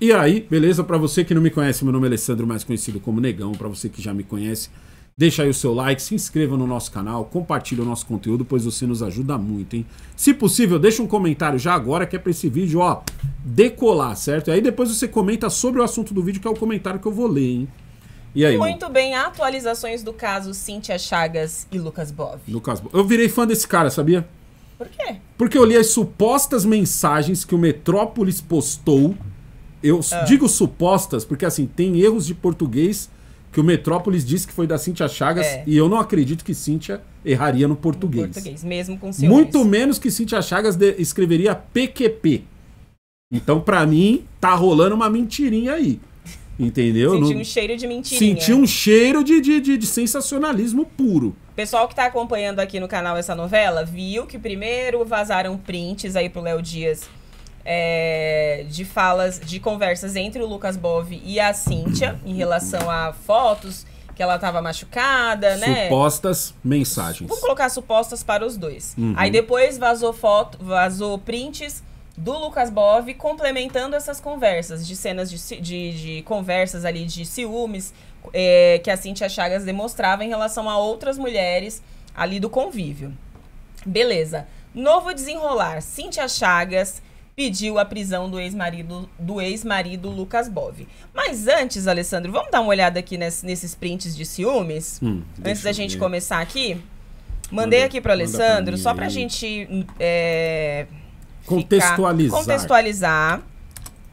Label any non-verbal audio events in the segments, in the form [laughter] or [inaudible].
E aí, beleza? Para você que não me conhece, meu nome é Alessandro, mais conhecido como Negão. Para você que já me conhece, deixa aí o seu like, se inscreva no nosso canal, compartilha o nosso conteúdo, pois você nos ajuda muito, hein? Se possível, deixa um comentário já agora que é para esse vídeo, ó, decolar, certo? E aí depois você comenta sobre o assunto do vídeo, que é o comentário que eu vou ler, hein? E aí, Muito mano? bem, atualizações do caso Cíntia Chagas e Lucas Bov. Lucas Bov. Eu virei fã desse cara, sabia? Por quê? Porque eu li as supostas mensagens que o Metrópolis postou eu ah. digo supostas porque, assim, tem erros de português que o Metrópolis disse que foi da Cintia Chagas é. e eu não acredito que Cintia erraria no português. No português, mesmo com ciúmes. Muito menos que Cintia Chagas escreveria PQP. Então, para mim, tá rolando uma mentirinha aí. Entendeu? Senti um cheiro de mentirinha. Senti um cheiro de, de, de, de sensacionalismo puro. O pessoal que tá acompanhando aqui no canal essa novela viu que primeiro vazaram prints aí pro Léo Dias é, de falas, de conversas entre o Lucas Bov e a Cíntia em relação a fotos que ela estava machucada, né? Supostas mensagens. Vamos colocar supostas para os dois. Uhum. Aí depois vazou foto, vazou prints do Lucas Bov complementando essas conversas, de cenas de, de, de conversas ali de ciúmes é, que a Cintia Chagas demonstrava em relação a outras mulheres ali do convívio. Beleza. Novo desenrolar. Cintia Chagas pediu a prisão do ex-marido do ex-marido Lucas Bove. Mas antes, Alessandro, vamos dar uma olhada aqui nesses prints de ciúmes? Hum, antes da gente ver. começar aqui. Mandei manda, aqui para Alessandro, pra só para a gente é, contextualizar. contextualizar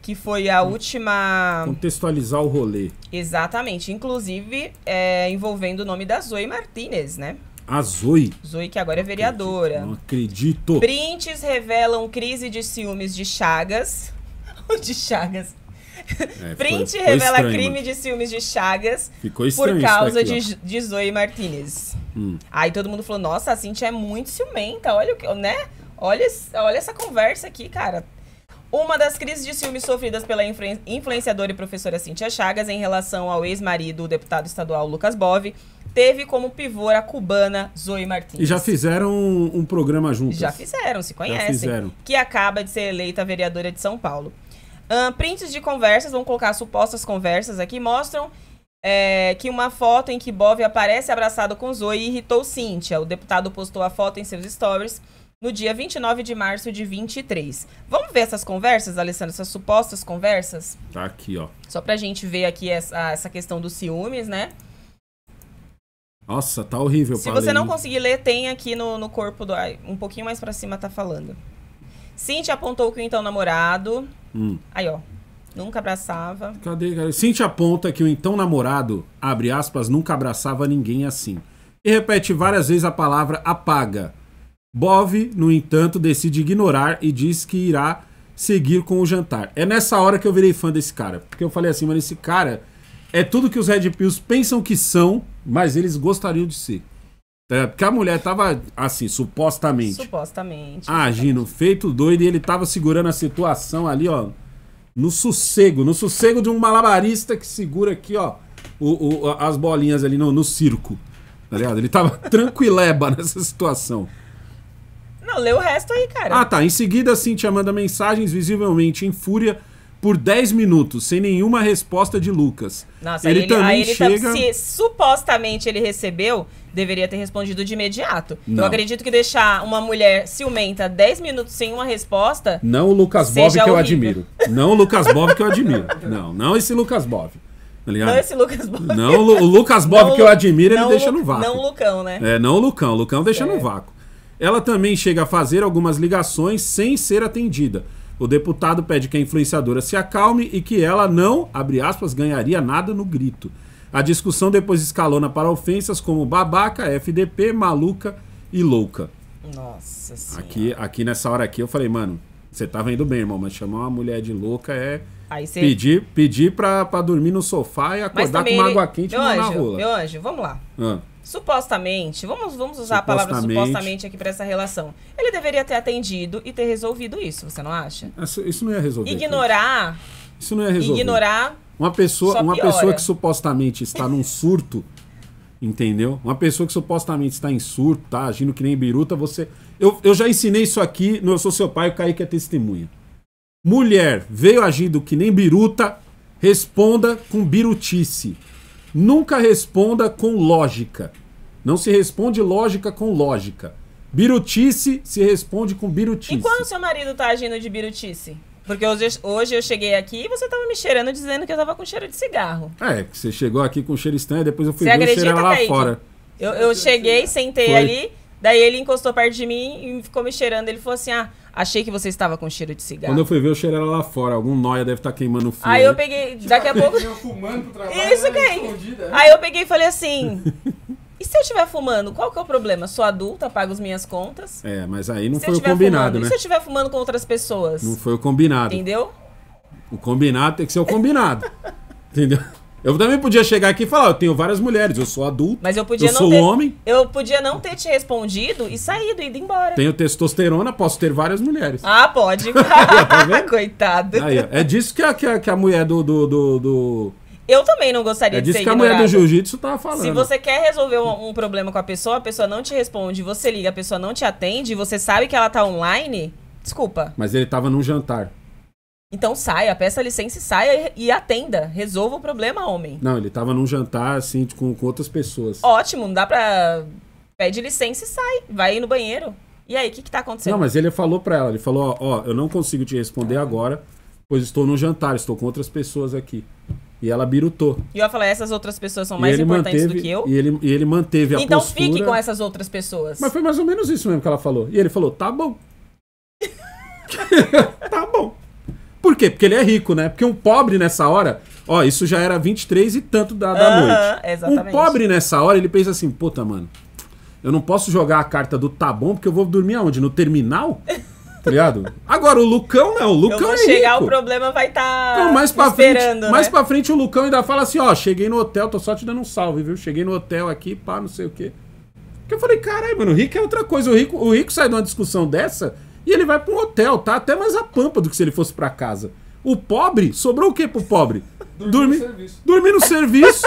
que foi a hum. última. Contextualizar o rolê. Exatamente. Inclusive é, envolvendo o nome da Zoe Martinez, né? A Zoe. Zoe, que agora é vereadora. Acredito, não acredito. Prints revelam crise de ciúmes de Chagas. [laughs] de Chagas. É, Print foi, foi revela estranho, crime de ciúmes de Chagas Ficou estranho. por causa aqui, de, de, Zoe Martinez. Hum. Aí todo mundo falou: nossa, a Cintia é muito ciumenta, olha o que. né? Olha, olha essa conversa aqui, cara. Uma das crises de ciúmes sofridas pela influenciadora e professora Cintia Chagas em relação ao ex-marido, o deputado estadual Lucas Bove, teve como pivô a cubana Zoe Martins. E já fizeram um, um programa juntos. Já fizeram, se conhecem. Já fizeram. Que acaba de ser eleita vereadora de São Paulo. Um, prints de conversas, vamos colocar supostas conversas aqui, mostram é, que uma foto em que Bove aparece abraçado com Zoe irritou Cíntia. O deputado postou a foto em seus stories no dia 29 de março de 23. Vamos ver essas conversas, Alessandro, essas supostas conversas? Tá aqui, ó. Só pra gente ver aqui essa, essa questão dos ciúmes, né? Nossa, tá horrível. Se você ler. não conseguir ler, tem aqui no, no corpo do. Um pouquinho mais para cima tá falando. Cintia apontou que o então namorado. Hum. Aí, ó. Nunca abraçava. Cadê, Cintia aponta que o então namorado, abre aspas, nunca abraçava ninguém assim. E repete várias vezes a palavra apaga. Bov, no entanto, decide ignorar e diz que irá seguir com o jantar. É nessa hora que eu virei fã desse cara. Porque eu falei assim, mano, esse cara é tudo que os Red Pills pensam que são mas eles gostariam de ser. Tá Porque a mulher tava, assim, supostamente. Supostamente. Agindo, feito doido, e ele tava segurando a situação ali, ó. No sossego, no sossego de um malabarista que segura aqui, ó, o, o as bolinhas ali no, no circo. Tá ligado? Ele tava [laughs] tranquileba nessa situação. Não, lê o resto aí, cara. Ah, tá. Em seguida, Cintia manda mensagens visivelmente em fúria por 10 minutos, sem nenhuma resposta de Lucas. Nossa, ele, ele também aí ele tá- chega... se supostamente ele recebeu, deveria ter respondido de imediato. Não. Eu acredito que deixar uma mulher ciumenta 10 minutos sem uma resposta. Não o Lucas Bob que horrível. eu admiro. Não o Lucas Bob que eu admiro. [laughs] Não, não esse Lucas Bob. Tá não esse Lucas Bob. Não o Lucas Bob não, que eu admiro, ele deixa no vácuo. Não o Lucão, né? É, não o Lucão. O Lucão deixa no é. vácuo. Ela também chega a fazer algumas ligações sem ser atendida. O deputado pede que a influenciadora se acalme e que ela não, abre aspas, ganharia nada no grito. A discussão depois escalona para ofensas como babaca, FDP, maluca e louca. Nossa senhora. Aqui, aqui nessa hora aqui eu falei, mano, você tava tá indo bem, irmão, mas chamar uma mulher de louca é cê... pedir, pedir pra, pra dormir no sofá e acordar com uma ele... água quente meu anjo, na rola. Meu anjo, vamos lá. Ah supostamente, vamos, vamos usar supostamente. a palavra supostamente aqui para essa relação. Ele deveria ter atendido e ter resolvido isso, você não acha? Isso não ia resolver. Ignorar. Isso não ia resolver. Ignorar. Uma pessoa, uma pessoa que supostamente está num surto, entendeu? Uma pessoa que supostamente está em surto, tá agindo que nem biruta, você. Eu, eu já ensinei isso aqui no Eu Sou Seu Pai, o Kaique é testemunha. Mulher veio agindo que nem biruta, responda com birutice. Nunca responda com lógica. Não se responde lógica com lógica. Birutice se responde com birutice. E quando seu marido tá agindo de birutice? Porque hoje, hoje eu cheguei aqui e você tava me cheirando dizendo que eu tava com cheiro de cigarro. É, que você chegou aqui com cheiro estranho, depois eu fui você ver lá Kaique? fora. Eu, eu cheguei, sentei Foi. ali, daí ele encostou perto de mim e ficou me cheirando. Ele falou assim: ah, Achei que você estava com cheiro de cigarro. Quando eu fui ver, o cheiro era lá fora. Algum nóia deve estar tá queimando o fio. Aí, eu peguei, tipo, daqui a [laughs] pouco. Eu fumando Isso, quem? Né, né? Aí eu peguei e falei assim. [laughs] E se eu estiver fumando, qual que é o problema? Sou adulta, pago as minhas contas. É, mas aí não se foi o combinado, fumando? né? E se eu estiver fumando com outras pessoas? Não foi o combinado. Entendeu? O combinado tem que ser o combinado. [laughs] entendeu? Eu também podia chegar aqui e falar, eu tenho várias mulheres, eu sou adulto, Mas eu podia eu não sou ter, homem. Eu podia não ter te respondido e saído, ido embora. Tenho testosterona, posso ter várias mulheres. Ah, pode. [laughs] tá [laughs] Coitado. Aí, é disso que a, que a, que a mulher do, do, do, do... Eu também não gostaria é de ser É disso que a mulher do jiu-jitsu tá falando. Se você quer resolver um, um, problema com a pessoa, a pessoa não te responde, você liga, a pessoa não te atende, você sabe que ela tá online, desculpa. Mas ele tava num jantar. Então saia, peça licença e saia e atenda. Resolva o problema, homem. Não, ele tava num jantar, assim, com, com outras pessoas. Ótimo, não dá pra. Pede licença e sai. Vai aí no banheiro. E aí, o que que tá acontecendo? Não, mas ele falou pra ela, ele falou, ó, ó eu não consigo te responder agora, pois estou num jantar, estou com outras pessoas aqui. E ela birutou. E eu falei, essas outras pessoas são mais importantes manteve, do que eu? E ele, e ele manteve a postura. Então fique com essas outras pessoas. Mas foi mais ou menos isso mesmo que ela falou. E ele falou, tá bom. [laughs] quê? Porque ele é rico, né? Porque um pobre nessa hora, ó, isso já era 23 e tanto da, da noite. Exatamente. Um pobre nessa hora, ele pensa assim, puta, mano, eu não posso jogar a carta do tá bom, porque eu vou dormir aonde? No terminal? [laughs] tá Agora, o Lucão não, o Lucão eu vou é chegar, rico. o problema vai estar tá então, mais esperando, frente, né? Mais pra frente o Lucão ainda fala assim, ó, cheguei no hotel, tô só te dando um salve, viu? Cheguei no hotel aqui, pá, não sei o quê. Porque eu falei, caralho, mano, o rico é outra coisa. O rico, o rico sai de uma discussão dessa e ele vai pro um hotel, tá até mais a pampa do que se ele fosse pra casa. O pobre, sobrou o que pro pobre? Dormir, dormir no serviço. Dormir no serviço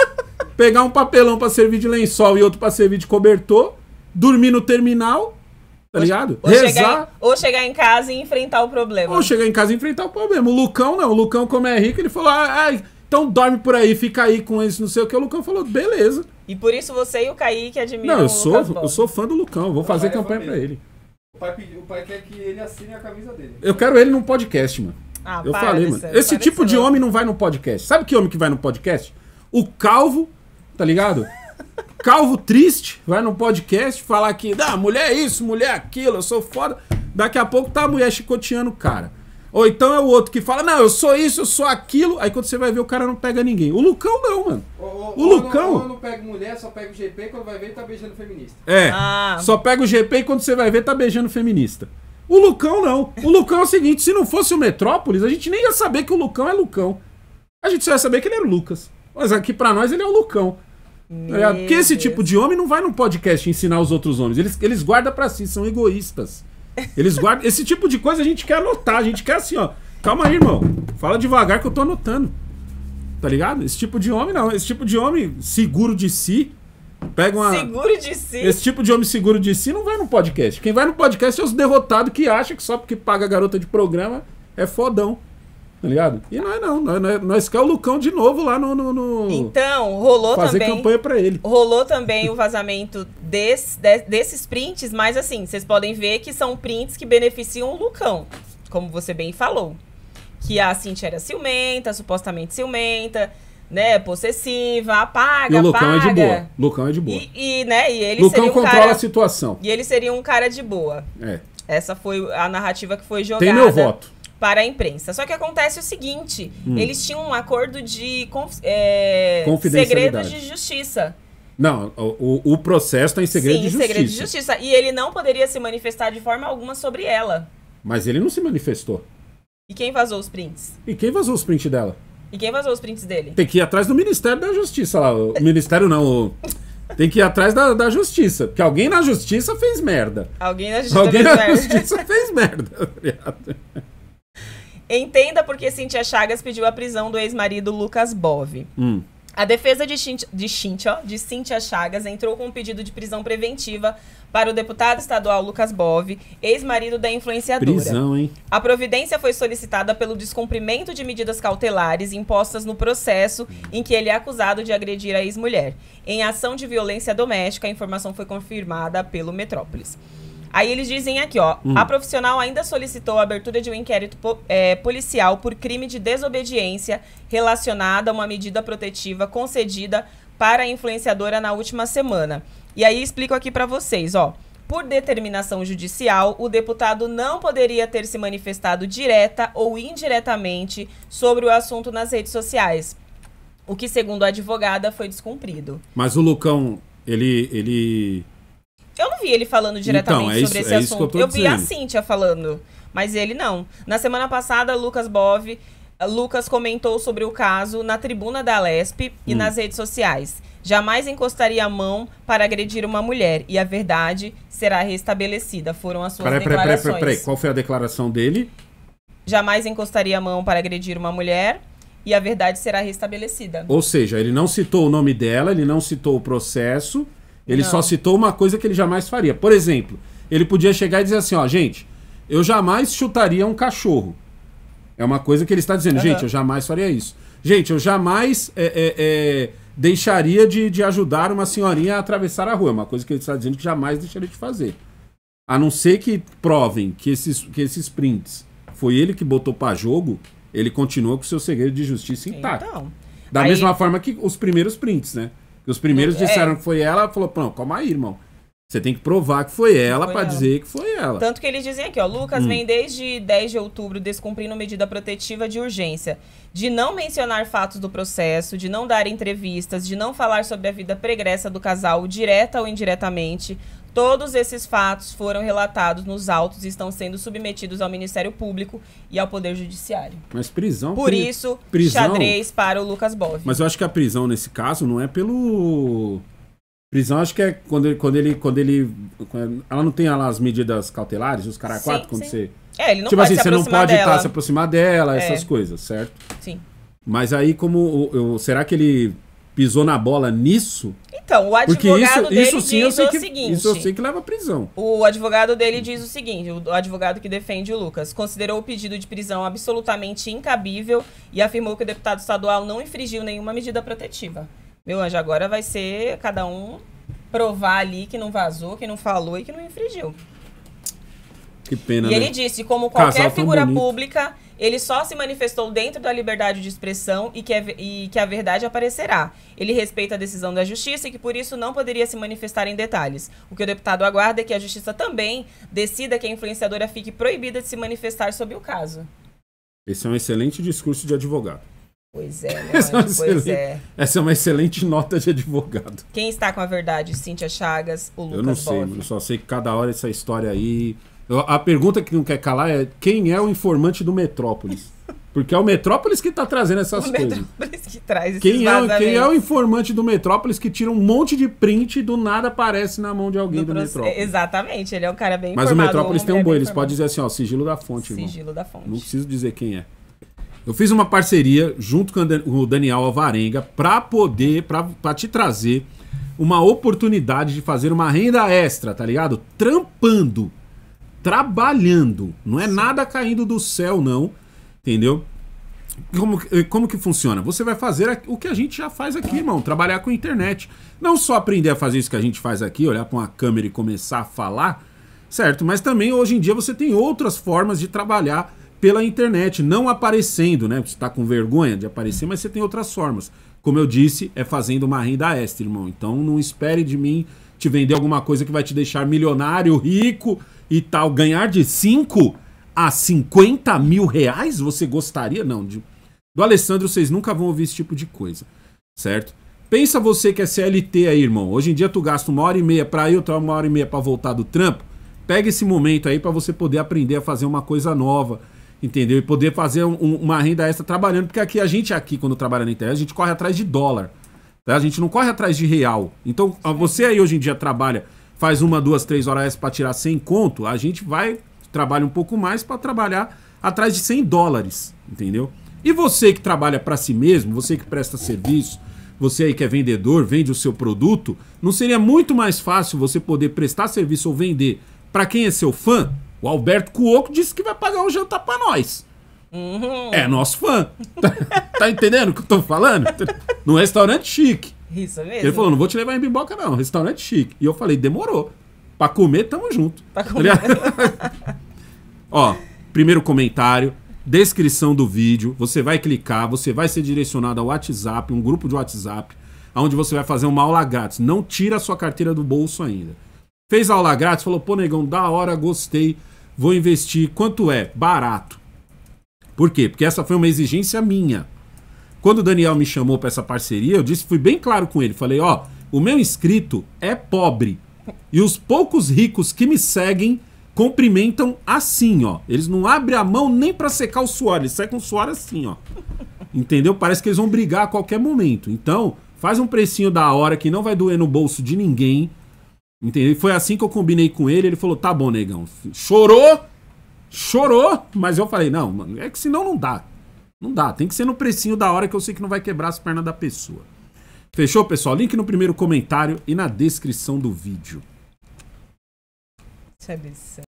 [laughs] pegar um papelão para servir de lençol e outro para servir de cobertor, dormir no terminal, tá ligado? Ou, Rezar, chegar em, ou chegar em casa e enfrentar o problema. Ou chegar em casa e enfrentar o problema. O Lucão não. O Lucão, como é rico, ele falou: ah, ah então dorme por aí, fica aí com esse não sei o que. O Lucão falou: beleza. E por isso você e o Kaique admiram Não, eu sou, eu sou fã do Lucão. Vou fazer campanha para ele pai, o pai quer que ele assine a camisa dele. Eu quero ele num podcast, mano. Ah, eu falei, mano. Sério, esse tipo de homem não vai no podcast. Sabe que homem que vai no podcast? O calvo, tá ligado? calvo triste, vai no podcast falar que, da mulher é isso, mulher é aquilo, eu sou foda. Daqui a pouco tá a mulher chicoteando o cara. Ou então é o outro que fala, não, eu sou isso, eu sou aquilo. Aí quando você vai ver, o cara não pega ninguém. O Lucão não, mano. O, o, o Lucão. Não, não pega mulher, só pega o GP quando vai ver tá beijando feminista. É. Ah. Só pega o GP e quando você vai ver tá beijando feminista. O Lucão não. O Lucão é o seguinte: se não fosse o Metrópolis, a gente nem ia saber que o Lucão é Lucão. A gente só ia saber que ele era o Lucas. Mas aqui para nós ele é o Lucão. É, porque esse tipo de homem não vai num podcast ensinar os outros homens. Eles, eles guardam para si, são egoístas. Eles guardam. Esse tipo de coisa a gente quer anotar. A gente quer assim, ó. Calma aí, irmão. Fala devagar que eu tô anotando. Tá ligado? Esse tipo de homem, não. Esse tipo de homem seguro de si. Pega uma. Seguro de si. Esse tipo de homem seguro de si não vai no podcast. Quem vai no podcast é os derrotados que acham que só porque paga garota de programa é fodão. Tá ligado? E nós não, nós, nós, nós quer o Lucão de novo lá no. no, no... então, rolou fazer também. Fazer campanha pra ele. Rolou também o vazamento desse, de, desses prints, mas assim, vocês podem ver que são prints que beneficiam o Lucão, como você bem falou. Que a Cintia era ciumenta, supostamente ciumenta né, possessiva, apaga, e o Lucão apaga. é de boa. Lucão é de boa. E, e né, e ele Lucão seria um controla cara, a situação. E ele seria um cara de boa. É. Essa foi a narrativa que foi jogada. Tem meu voto para a imprensa. Só que acontece o seguinte: hum. eles tinham um acordo de conf, é, segredo de justiça. Não, o, o processo está em segredo Sim, de justiça. segredo de justiça. E ele não poderia se manifestar de forma alguma sobre ela. Mas ele não se manifestou. E quem vazou os prints? E quem vazou os prints dela? E quem vazou os prints dele? Tem que ir atrás do Ministério da Justiça lá. O [laughs] Ministério não, o... Tem que ir atrás da, da justiça. Porque alguém na justiça fez merda. Alguém na justiça, alguém fez, na merda. justiça fez merda. [laughs] Tá Entenda porque Cintia Chagas pediu a prisão do ex-marido Lucas Bove. Hum. A defesa de, Cintia de, de Chagas entrou com um pedido de prisão preventiva para o deputado estadual Lucas Bove, ex-marido da influenciadora. Prisão, hein? A providência foi solicitada pelo descumprimento de medidas cautelares impostas no processo em que ele é acusado de agredir a ex-mulher. Em ação de violência doméstica, a informação foi confirmada pelo Metrópolis. Aí eles dizem aqui, ó, hum. a profissional ainda solicitou a abertura de um inquérito po é, policial por crime de desobediência relacionado a uma medida protetiva concedida para a influenciadora na última semana. E aí explico aqui para vocês, ó. Por determinação judicial, o deputado não poderia ter se manifestado direta ou indiretamente sobre o assunto nas redes sociais, o que, segundo a advogada, foi descumprido. Mas o Lucão, ele, ele vi ele falando então, diretamente então, é sobre isso, esse é assunto. eu, eu vi a Cíntia falando, mas ele não. Na semana passada, Lucas Bove. Lucas comentou sobre o caso na tribuna da Lesp hum. e nas redes sociais. Jamais encostaria a mão para agredir uma mulher e a verdade será restabelecida. Foram as suas peraí, declarações. Peraí, peraí, peraí, qual foi a declaração dele? Jamais encostaria a mão para agredir uma mulher e a verdade será restabelecida. Ou seja, ele não citou o nome dela, ele não citou o processo, ele não. só citou uma coisa que ele jamais faria. Por exemplo, ele podia chegar e dizer assim: ó, gente, eu jamais chutaria um cachorro. É uma coisa que ele está dizendo, uhum. gente, eu jamais faria isso. Gente, eu jamais é, é, é, deixaria de, de ajudar uma senhorinha a atravessar a rua. É uma coisa que ele está dizendo que jamais deixaria de fazer. A não ser que provem que esses, que esses prints foi ele que botou para jogo, ele continua com o seu segredo de justiça intacto. Então, da aí... mesma forma que os primeiros prints, né? Os primeiros é. disseram que foi ela, ela falou, pronto, calma aí, irmão. Você tem que provar que foi ela para dizer que foi ela. Tanto que eles dizem aqui, ó, Lucas hum. vem desde 10 de outubro descumprindo medida protetiva de urgência, de não mencionar fatos do processo, de não dar entrevistas, de não falar sobre a vida pregressa do casal direta ou indiretamente, Todos esses fatos foram relatados nos autos e estão sendo submetidos ao Ministério Público e ao Poder Judiciário. Mas prisão. Por pri isso, prisão, xadrez para o Lucas Bove. Mas eu acho que a prisão nesse caso não é pelo prisão acho que é quando ele, quando ele quando ele ela não tem lá as medidas cautelares, os cara quatro quando sim. você É, ele não tipo pode assim, se você não pode tá se aproximar dela, é. essas coisas, certo? Sim. Mas aí como eu, será que ele pisou na bola nisso? Então, o advogado isso, dele isso sim, diz o seguinte. Isso eu sei que leva à prisão. O advogado dele diz o seguinte: o advogado que defende o Lucas considerou o pedido de prisão absolutamente incabível e afirmou que o deputado estadual não infringiu nenhuma medida protetiva. Meu anjo, agora vai ser cada um provar ali que não vazou, que não falou e que não infringiu. Que pena. E né? ele disse: como qualquer Casal figura pública ele só se manifestou dentro da liberdade de expressão e que, é, e que a verdade aparecerá. Ele respeita a decisão da justiça e que por isso não poderia se manifestar em detalhes. O que o deputado aguarda é que a justiça também decida que a influenciadora fique proibida de se manifestar sobre o caso. Esse é um excelente discurso de advogado. Pois é, [laughs] né? É pois é. Essa é uma excelente nota de advogado. Quem está com a verdade? Cíntia Chagas, o Lucas Eu não sei, Bob. eu só sei que cada hora essa história aí a pergunta que não quer calar é quem é o informante do Metrópolis? Porque é o Metrópolis que está trazendo essas o coisas. Metrópolis que traz quem é, quem é o informante do Metrópolis que tira um monte de print e do nada aparece na mão de alguém do, do Metrópolis? Exatamente, ele é um cara bem Mas o Metrópolis tem um é boi, eles podem dizer assim, ó, sigilo da fonte, sigilo irmão. Sigilo da fonte. Não preciso dizer quem é. Eu fiz uma parceria junto com o Daniel Alvarenga para poder, para te trazer uma oportunidade de fazer uma renda extra, tá ligado? Trampando trabalhando. Não é Sim. nada caindo do céu, não. Entendeu? Como, eh, como que funciona? Você vai fazer o que a gente já faz aqui, irmão. Trabalhar com internet. Não só aprender a fazer isso que a gente faz aqui, olhar para uma câmera e começar a falar, certo? Mas também hoje em dia você tem outras formas de trabalhar pela internet, não aparecendo, né? Você está com vergonha de aparecer, mas você tem outras formas. Como eu disse, é fazendo uma renda extra, irmão. Então não espere de mim te vender alguma coisa que vai te deixar milionário, rico e tal, ganhar de 5 a 50 mil reais, você gostaria? Não, de, do Alessandro vocês nunca vão ouvir esse tipo de coisa, certo? Pensa você que é CLT aí, irmão. Hoje em dia tu gasta uma hora e meia pra ir, outra uma hora e meia pra voltar do trampo. Pega esse momento aí para você poder aprender a fazer uma coisa nova, entendeu? E poder fazer um, uma renda extra trabalhando, porque aqui a gente aqui quando trabalha na internet, a gente corre atrás de dólar. Tá? A gente não corre atrás de real. Então, você aí hoje em dia trabalha, faz uma, duas, três horas para tirar 100 conto, a gente vai, trabalha um pouco mais para trabalhar atrás de 100 dólares, entendeu? E você que trabalha para si mesmo, você que presta serviço, você aí que é vendedor, vende o seu produto, não seria muito mais fácil você poder prestar serviço ou vender para quem é seu fã? O Alberto Cuoco disse que vai pagar um jantar para nós. Uhum. É nosso fã. Tá, tá entendendo o que eu tô falando? Num restaurante chique. Isso mesmo. Ele falou: não vou te levar em biboca, não. Restaurante chique. E eu falei: demorou. Pra comer, tamo junto. Pra tá comer. [laughs] Ó, primeiro comentário, descrição do vídeo. Você vai clicar, você vai ser direcionado ao WhatsApp, um grupo de WhatsApp, onde você vai fazer uma aula grátis. Não tira a sua carteira do bolso ainda. Fez a aula grátis, falou: pô, negão, da hora, gostei. Vou investir. Quanto é? Barato. Por quê? Porque essa foi uma exigência minha. Quando o Daniel me chamou para essa parceria, eu disse, fui bem claro com ele. Falei, ó, oh, o meu inscrito é pobre. E os poucos ricos que me seguem cumprimentam assim, ó. Eles não abrem a mão nem para secar o suor, eles secam o suor assim, ó. Entendeu? Parece que eles vão brigar a qualquer momento. Então, faz um precinho da hora que não vai doer no bolso de ninguém. Entendeu? E foi assim que eu combinei com ele. Ele falou: tá bom, negão. Chorou, chorou, mas eu falei, não, mano, é que senão não dá. Não dá, tem que ser no precinho da hora que eu sei que não vai quebrar as pernas da pessoa. Fechou, pessoal? Link no primeiro comentário e na descrição do vídeo. Tchau,